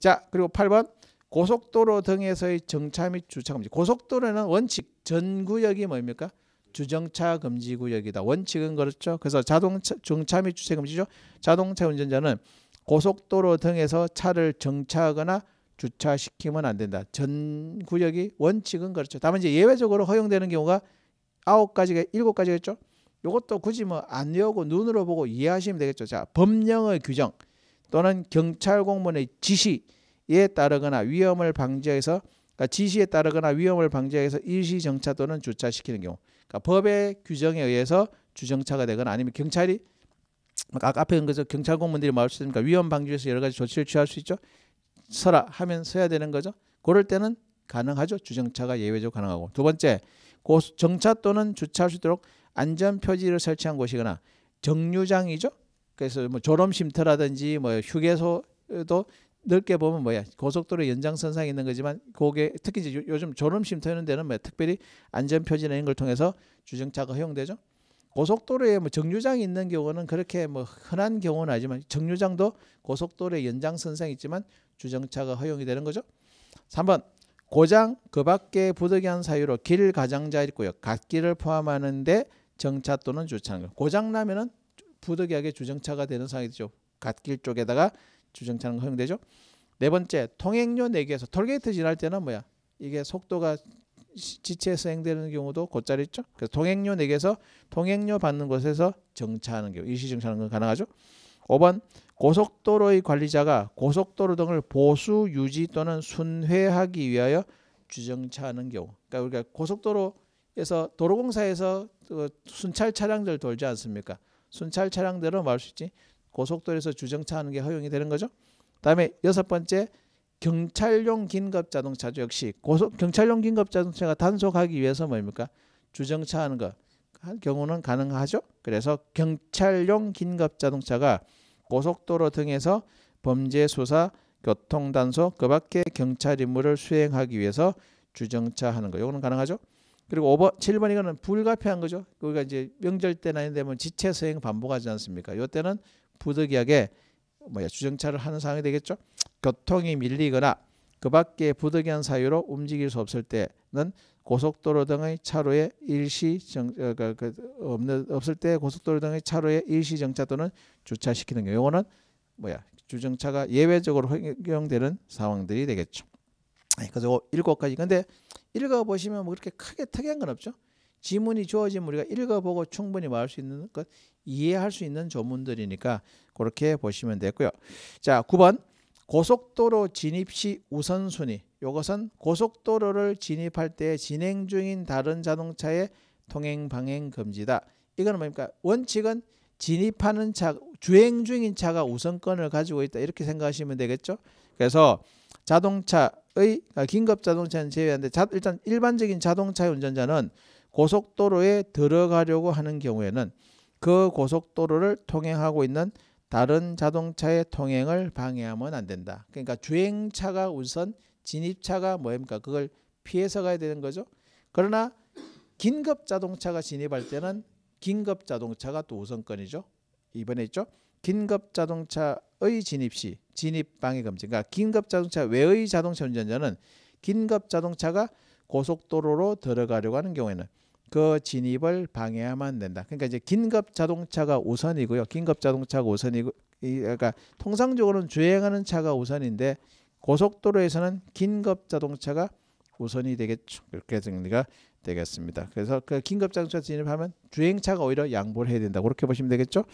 자 그리고 8번 고속도로 등에서의 정차 및 주차 금지. 고속도로는 원칙 전 구역이 뭡니까? 주정차 금지 구역이다. 원칙은 그렇죠. 그래서 자동차 정차 및 주차 금지죠. 자동차 운전자는 고속도로 등에서 차를 정차하거나 주차시키면 안 된다. 전 구역이 원칙은 그렇죠. 다만 이제 예외적으로 허용되는 경우가 아홉 가지가 일곱 가지겠죠. 이것도 굳이 뭐 안 외우고 눈으로 보고 이해하시면 되겠죠. 자, 법령의 규정. 또는 경찰 공무원의 지시에 따르거나 위험을 방지해서 그러니까 지시에 따르거나 위험을 방지해서 일시 정차 또는 주차시키는 경우 그러니까 법의 규정에 의해서 주정차가 되거나 아니면 경찰이 아까 앞에 그래서 경찰 공무원들이 말할 수 있으니까 그러니까 위험 방지해서 여러 가지 조치를 취할 수 있죠. 서라 하면 서야 되는 거죠. 그럴 때는 가능하죠. 주정차가 예외적으로 가능하고 두 번째 정차 또는 주차할 수 있도록 안전 표지를 설치한 곳이거나 정류장이죠. 그래서 뭐 졸음쉼터라든지 뭐 휴게소도 넓게 보면 뭐야 고속도로 연장선상에 있는 거지만 그게 특히 이제 요즘 졸음쉼터 이런 데는 뭐 특별히 안전표지나 이런 걸 통해서 주정차가 허용되죠. 고속도로에 뭐 정류장이 있는 경우는 그렇게 뭐 흔한 경우는 아니지만 정류장도 고속도로의 연장선상에 있지만 주정차가 허용이 되는 거죠. 3번 고장 그 밖에 부득이한 사유로 길 가장자 있고요. 갓길을 포함하는데 정차 또는 주차는 거. 고장 나면은 부득이하게 주정차가 되는 상황이 되죠. 갓길 쪽에다가 주정차는 허용되죠. 네 번째, 통행료 내기에서 네 톨게이트 지날 때는 뭐야? 이게 속도가 지체해서 행되는 경우도 곧잘 있죠. 그래서 통행료 내기에서 네 통행료 받는 곳에서 정차하는 경우, 일시 정차하는 건 가능하죠. 5번 고속도로의 관리자가 고속도로 등을 보수 유지 또는 순회하기 위하여 주정차하는 경우. 그러니까 우리가 고속도로에서 도로공사에서 그 순찰 차량들 돌지 않습니까? 순찰 차량대로 말할 뭐 수 있지 고속도로에서 주정차하는 게 허용이 되는 거죠. 다음에 여섯 번째 경찰용 긴급 자동차죠. 역시 고속 경찰용 긴급 자동차가 단속하기 위해서 뭡니까 주정차하는 거한 경우는 가능하죠. 그래서 경찰용 긴급 자동차가 고속도로 등에서 범죄 수사 교통 단속 그 밖에 경찰 임무를 수행하기 위해서 주정차하는 거. 요거는 가능하죠. 그리고 5번, 7번 이거는 불가피한 거죠. 우리가 이제 명절 때나 이런 데면 지체 수행 반복하지 않습니까? 이때는 부득이하게 뭐야 주정차를 하는 상황이 되겠죠. 교통이 밀리거나 그 밖에 부득이한 사유로 움직일 수 없을 때는 고속도로 등의 차로에 일시 정 어, 그, 그, 없는 없을 때 고속도로 등의 차로에 일시 정차 또는 주차시키는 경우 요거는 뭐야 주정차가 예외적으로 허용되는 상황들이 되겠죠. 네, 그래서 일곱 가지 근데 읽어보시면 뭐 그렇게 크게 특이한 건 없죠. 지문이 주어지면 우리가 읽어보고 충분히 말할 수 있는 것, 이해할 수 있는 조문들이니까 그렇게 보시면 되고요. 자, 9번 고속도로 진입 시 우선순위. 이것은 고속도로를 진입할 때 진행 중인 다른 자동차의 통행 방행 금지다. 이거는 뭡니까? 원칙은 진입하는 차, 주행 중인 차가 우선권을 가지고 있다. 이렇게 생각하시면 되겠죠. 그래서 자동차 의 그러니까 긴급 자동차는 제외한데 자, 일단 일반적인 자동차 운전자는 고속도로에 들어가려고 하는 경우에는 그 고속도로를 통행하고 있는 다른 자동차의 통행을 방해하면 안 된다. 그러니까 주행차가 우선 진입차가 뭐입니까? 그걸 피해서 가야 되는 거죠. 그러나 긴급 자동차가 진입할 때는 긴급 자동차가 또 우선권이죠. 이번에 있죠. 긴급 자동차의 진입 시 진입 방해 금지. 그러니까 긴급 자동차 외의 자동차 운전자는 긴급 자동차가 고속도로로 들어가려고 하는 경우에는 그 진입을 방해하면 된다. 그러니까 이제 긴급 자동차가 우선이고요. 긴급 자동차가 우선이고 그러니까 통상적으로는 주행하는 차가 우선인데 고속도로에서는 긴급 자동차가 우선이 되겠죠. 그렇게 정리가 되겠습니다. 그래서 그 긴급 자동차 진입하면 주행차가 오히려 양보를 해야 된다. 그렇게 보시면 되겠죠.